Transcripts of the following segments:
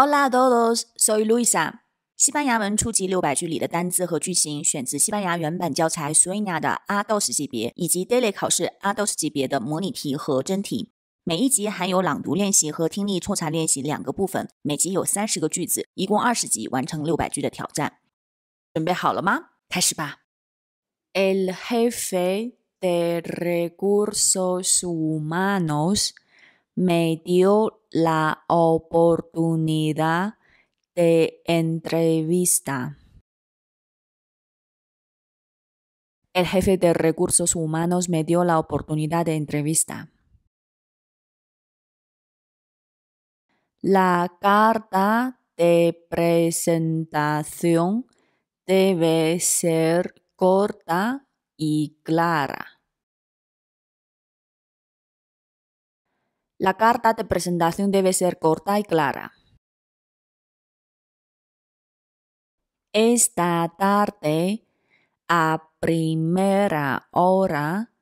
Hola, o d o s Soy Luisa. 西班牙文初级六百句里的单词和句型，选自西班牙原版教材 Suena 的 Ados 级别，以及 d a i l y 考试 Ados 级别的模拟题和真题。每一集含有朗读练习和听力错查练习两个部分，每集有三十个句子，一共二十集，完成六百句的挑战。准备好了吗？开始吧。El h e f e de recursos humanos. me dio la oportunidad de entrevista. El jefe de recursos humanos me dio la oportunidad de entrevista. La carta de presentación debe ser corta y clara. La carta de presentación debe ser corta y clara. Esta tarde, a primera hora,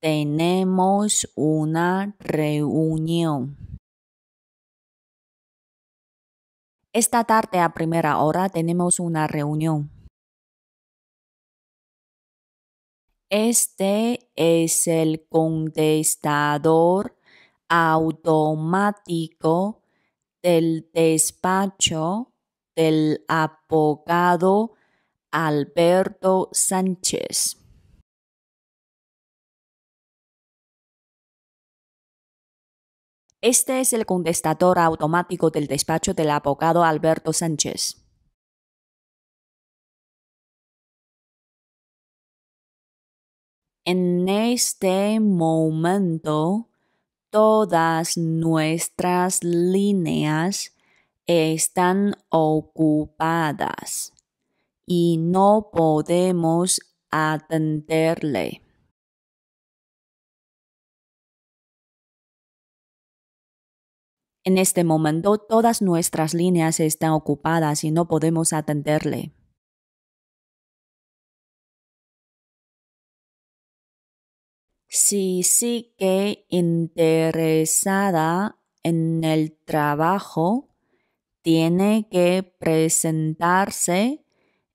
tenemos una reunión. Esta tarde a primera hora tenemos una reunión. Este es el contestador automático del despacho del abogado Alberto Sánchez. Este es el contestador automático del despacho del abogado Alberto Sánchez. En este momento todas nuestras líneas están ocupadas y no podemos atenderle. En este momento todas nuestras líneas están ocupadas y no podemos atenderle. Si sigue interesada en el trabajo, tiene que presentarse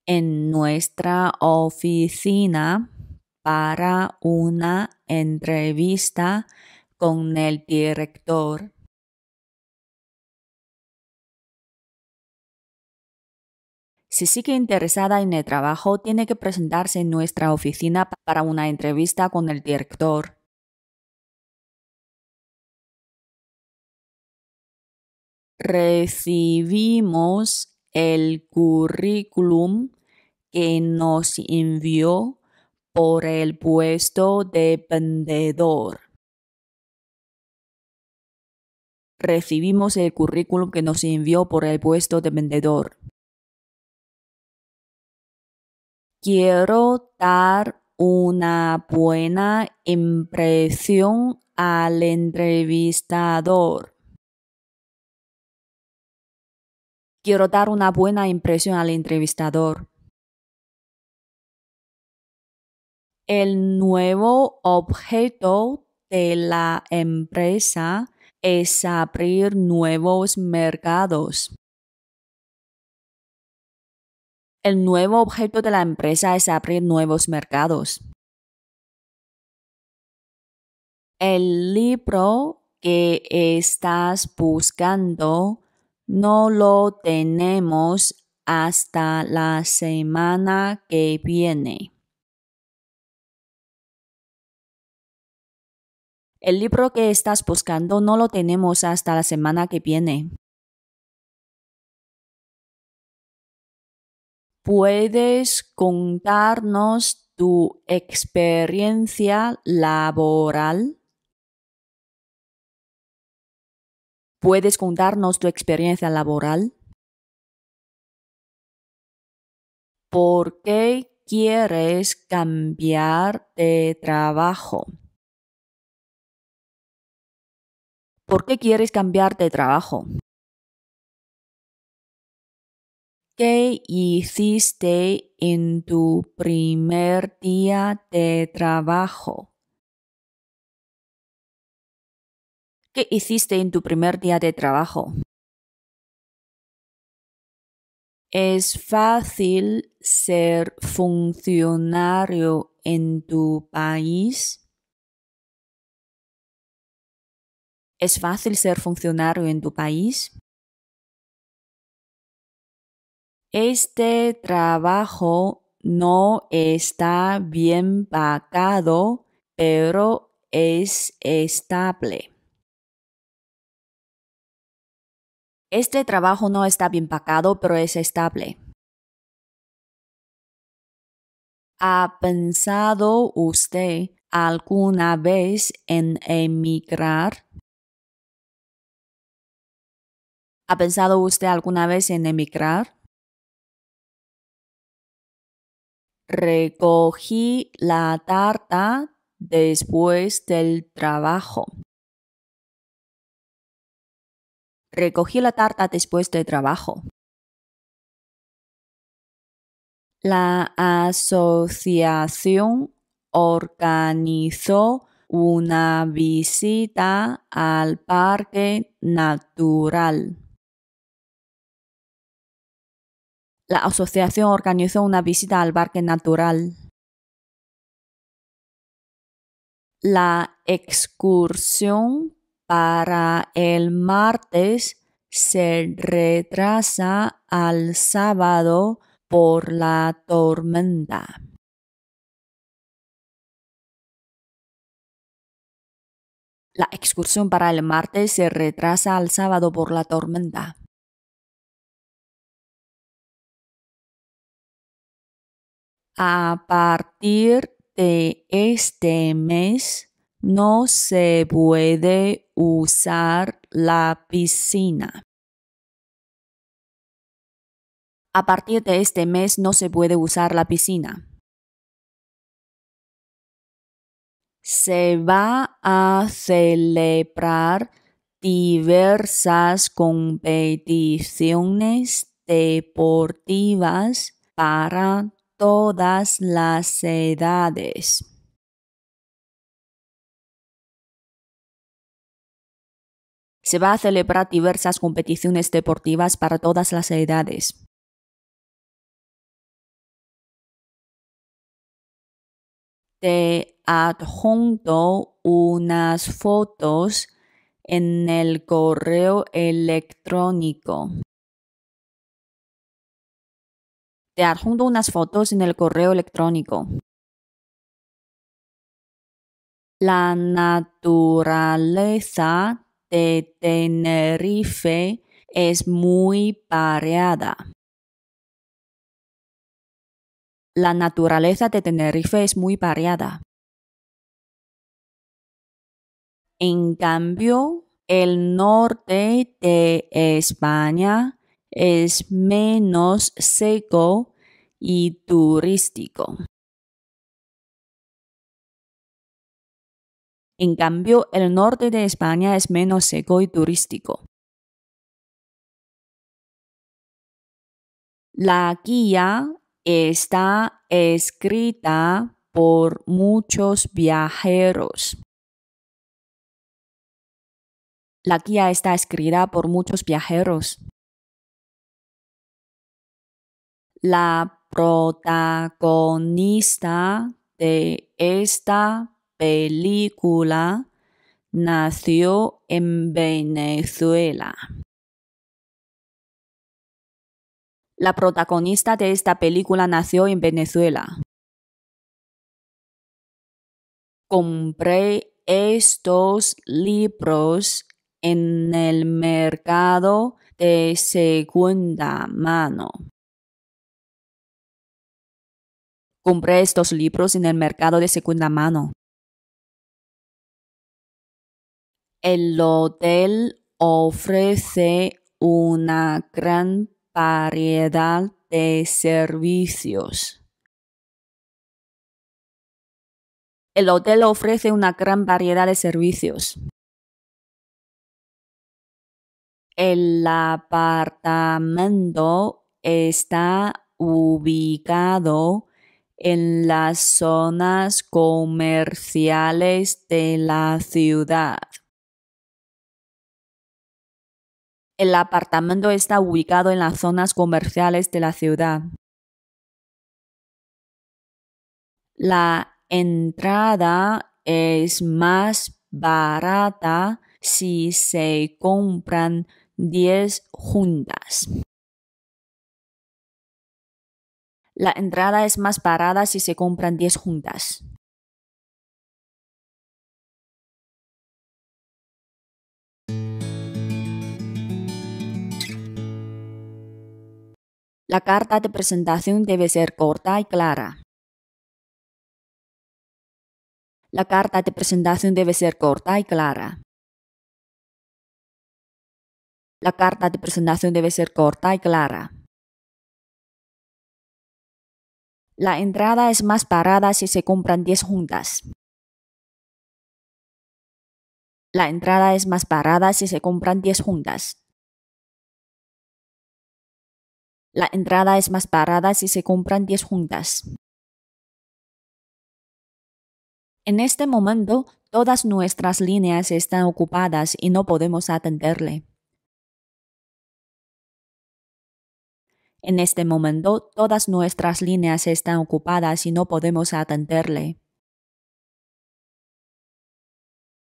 en nuestra oficina para una entrevista con el director. Si sigue interesada en el trabajo, tiene que presentarse en nuestra oficina para una entrevista con el director. Recibimos el currículum que nos envió por el puesto de vendedor. Recibimos el currículum que nos envió por el puesto de vendedor. Quiero dar una buena impresión al entrevistador. Quiero dar una buena impresión al entrevistador. El nuevo objeto de la empresa es abrir nuevos mercados. El nuevo objeto de la empresa es abrir nuevos mercados. El libro que estás buscando no lo tenemos hasta la semana que viene. El libro que estás buscando no lo tenemos hasta la semana que viene. ¿Puedes contarnos tu experiencia laboral? ¿Puedes contarnos tu experiencia laboral? ¿Por qué quieres cambiar de trabajo? ¿Por qué quieres cambiar de trabajo? ¿Qué hiciste en tu primer día de trabajo? ¿Qué hiciste en tu primer día de trabajo? Es fácil ser funcionario en tu país. ¿Es fácil ser funcionario en tu país? Este trabajo no está bien pagado, pero es estable. Este trabajo no está bien pagado, pero es estable. ¿Ha pensado usted alguna vez en emigrar? ¿Ha pensado usted alguna vez en emigrar? Recogí la tarta después del trabajo. Recogí la tarta después del trabajo. La asociación organizó una visita al parque natural. la asociación organizó una visita al parque natural. La excursión para el martes se retrasa al sábado por la tormenta. La excursión para el martes se retrasa al sábado por la tormenta. A partir de este mes no se puede usar la piscina. A partir de este mes no se puede usar la piscina. Se va a celebrar diversas competiciones deportivas para todas las edades. Se va a celebrar diversas competiciones deportivas para todas las edades. Te adjunto unas fotos en el correo electrónico. Te adjunto unas fotos en el correo electrónico. La naturaleza de Tenerife es muy variada. La naturaleza de Tenerife es muy variada. En cambio, el norte de España es menos seco y turístico. En cambio, el norte de España es menos seco y turístico. La guía está escrita por muchos viajeros. La guía está escrita por muchos viajeros. La protagonista de esta película nació en Venezuela. La protagonista de esta película nació en Venezuela. Compré estos libros en el mercado de segunda mano. Compré estos libros en el mercado de segunda mano. El hotel ofrece una gran variedad de servicios. El hotel ofrece una gran variedad de servicios. El apartamento está ubicado en las zonas comerciales de la ciudad. El apartamento está ubicado en las zonas comerciales de la ciudad. La entrada es más barata si se compran 10 juntas. La entrada es más parada si se compran 10 juntas. La carta de presentación debe ser corta y clara. La carta de presentación debe ser corta y clara. La carta de presentación debe ser corta y clara. La entrada es más parada si se compran 10 juntas. La entrada es más parada si se compran 10 juntas. La entrada es más parada si se compran 10 juntas. En este momento, todas nuestras líneas están ocupadas y no podemos atenderle. En este momento todas nuestras líneas están ocupadas y no podemos atenderle.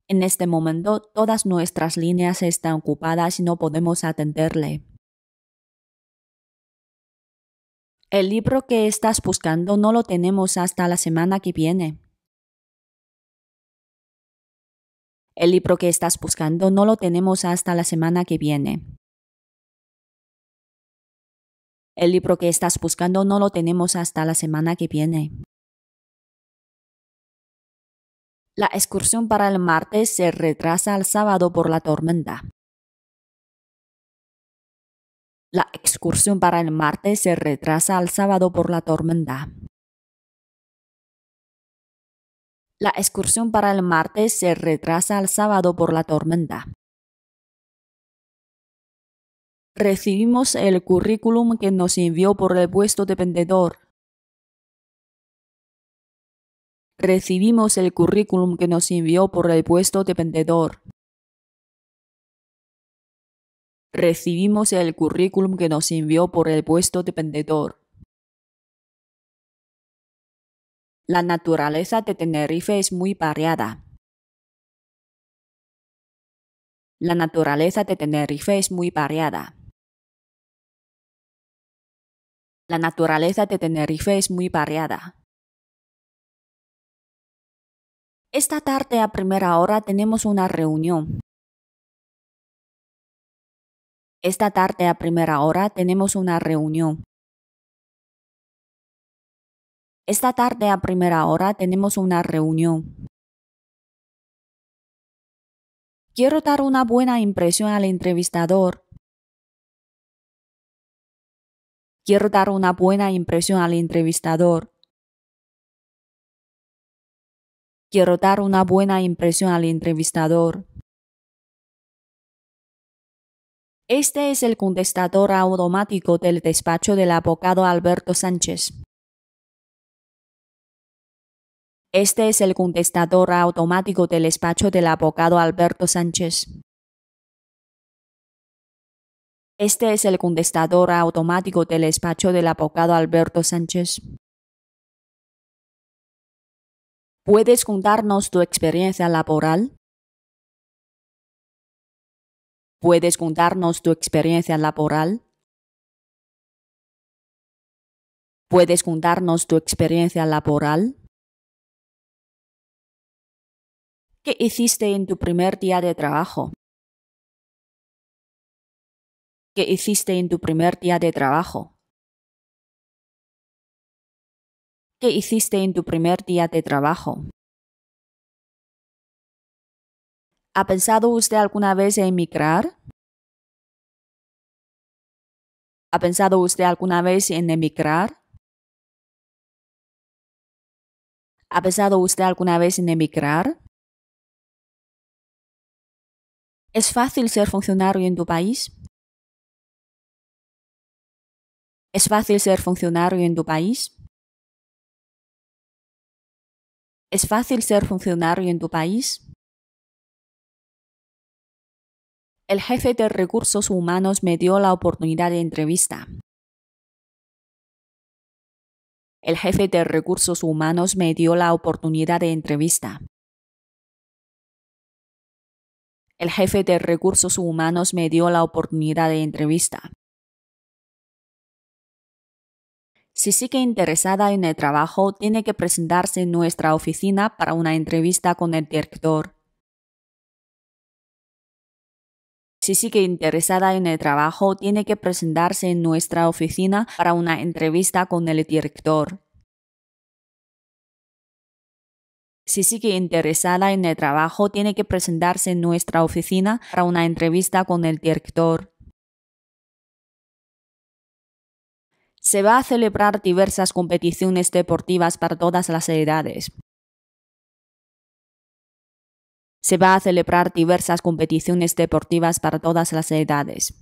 En este momento todas nuestras líneas están ocupadas y no podemos atenderle. El libro que estás buscando no lo tenemos hasta la semana que viene. El libro que estás buscando no lo tenemos hasta la semana que viene. El libro que estás buscando no lo tenemos hasta la semana que viene. La excursión para el martes se retrasa al sábado por la tormenta. La excursión para el martes se retrasa al sábado por la tormenta. La excursión para el martes se retrasa al sábado por la tormenta. Recibimos el currículum que nos envió por el puesto de vendedor. Recibimos el currículum que nos envió por el puesto de vendedor. Recibimos el currículum que nos envió por el puesto de La naturaleza de Tenerife es muy variada. La naturaleza de Tenerife es muy variada. La naturaleza de Tenerife es muy variada. Esta tarde a primera hora tenemos una reunión. Esta tarde a primera hora tenemos una reunión. Esta tarde a primera hora tenemos una reunión. Quiero dar una buena impresión al entrevistador Quiero dar una buena impresión al entrevistador. Quiero dar una buena impresión al entrevistador. Este es el contestador automático del despacho del abogado Alberto Sánchez. Este es el contestador automático del despacho del abogado Alberto Sánchez. Este es el contestador automático del despacho del abogado Alberto Sánchez. ¿Puedes contarnos tu experiencia laboral? ¿Puedes contarnos tu experiencia laboral? ¿Puedes contarnos tu experiencia laboral? ¿Qué hiciste en tu primer día de trabajo? que hiciste en tu primer día de trabajo? ¿Qué hiciste en tu primer día de trabajo? ¿Ha pensado usted alguna vez en emigrar? ¿Ha pensado usted alguna vez en emigrar? ¿Ha pensado usted alguna vez en emigrar? ¿Es fácil ser funcionario en tu país? ¿Es fácil ser funcionario en tu país? ¿Es fácil ser funcionario en tu país? El jefe de recursos humanos me dio la oportunidad de entrevista. El jefe de recursos humanos me dio la oportunidad de entrevista. El jefe de recursos humanos me dio la oportunidad de entrevista. Si sigue interesada en el trabajo, tiene que presentarse en nuestra oficina para una entrevista con el director. Si sigue interesada en el trabajo, tiene que presentarse en nuestra oficina para una entrevista con el director. Si sigue interesada en el trabajo, tiene que presentarse en nuestra oficina para una entrevista con el director. se va a celebrar diversas competiciones deportivas para todas las edades. Se va a celebrar diversas competiciones deportivas para todas las edades.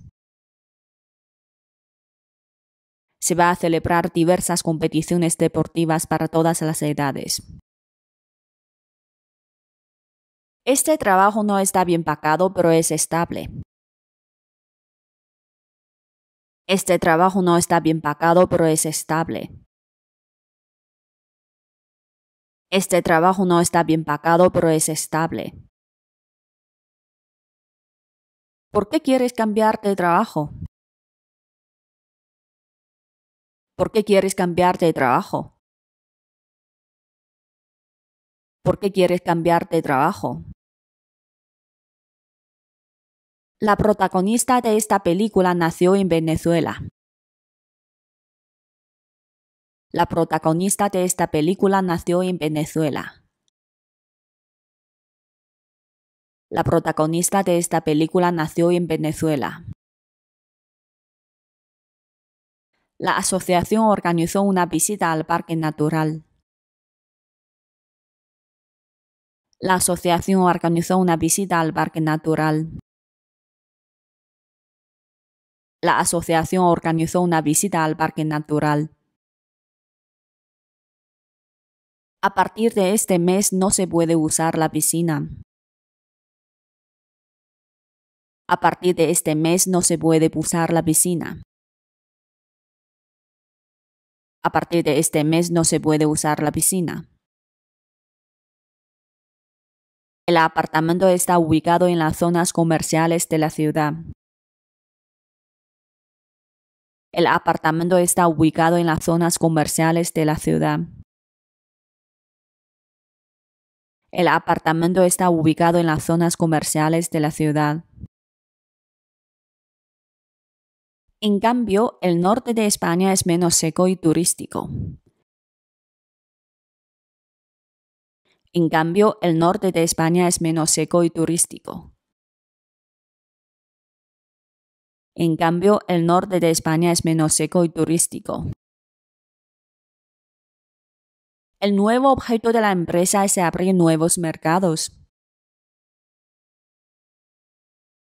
Se va a celebrar diversas competiciones deportivas para todas las edades. Este trabajo no está bien pagado, pero es estable. Este trabajo no está bien pagado, pero es estable. Este trabajo no está bien pagado, pero es estable. ¿Por qué quieres cambiarte de trabajo? ¿Por qué quieres cambiarte de trabajo? ¿Por qué quieres cambiarte de trabajo? La protagonista de esta película nació en Venezuela. La protagonista de esta película nació en Venezuela. La protagonista de esta película nació en Venezuela. La asociación organizó una visita al parque natural. La asociación organizó una visita al parque natural la asociación organizó una visita al parque natural. A partir de este mes no se puede usar la piscina. A partir de este mes no se puede usar la piscina. A partir de este mes no se puede usar la piscina. El apartamento está ubicado en las zonas comerciales de la ciudad. El apartamento está ubicado en las zonas comerciales de la ciudad. El apartamento está ubicado en las zonas comerciales de la ciudad. En cambio, el norte de España es menos seco y turístico. En cambio, el norte de España es menos seco y turístico. En cambio, el norte de España es menos seco y turístico. El nuevo objeto de la empresa es abrir nuevos mercados.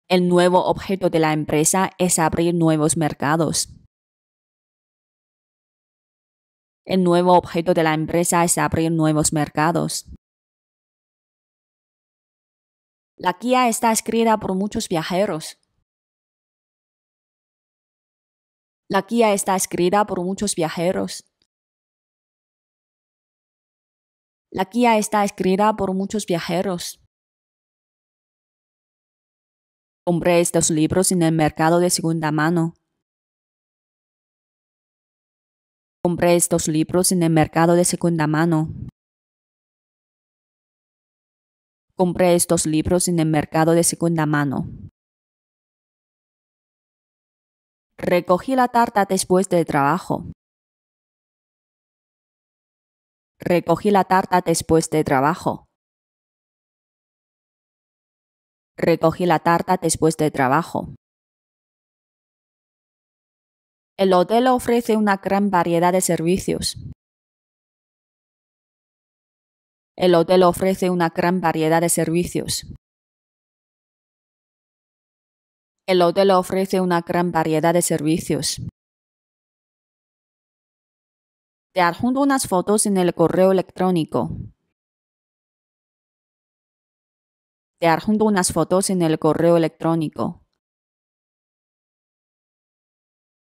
El nuevo objeto de la empresa es abrir nuevos mercados. El nuevo objeto de la empresa es abrir nuevos mercados. La guía está escrita por muchos viajeros. La guía está escrita por muchos viajeros. La guía está escrita por muchos viajeros. Compré estos libros en el mercado de segunda mano. Compré estos libros en el mercado de segunda mano. Compré estos libros en el mercado de segunda mano. Recogí la tarta después de trabajo. Recogí la tarta después de trabajo. Recogí la tarta después de trabajo. El hotel ofrece una gran variedad de servicios. El hotel ofrece una gran variedad de servicios. El hotel ofrece una gran variedad de servicios. Te adjunto unas fotos en el correo electrónico. Te adjunto unas fotos en el correo electrónico.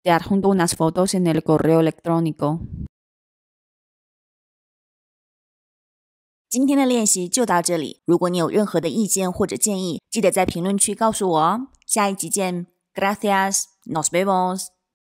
Te adjunto unas fotos en el correo electrónico. 今天的练习就到这里。如果你有任何的意见或者建议，记得在评论区告诉我哦。下一集见，Gracias，nos vemos。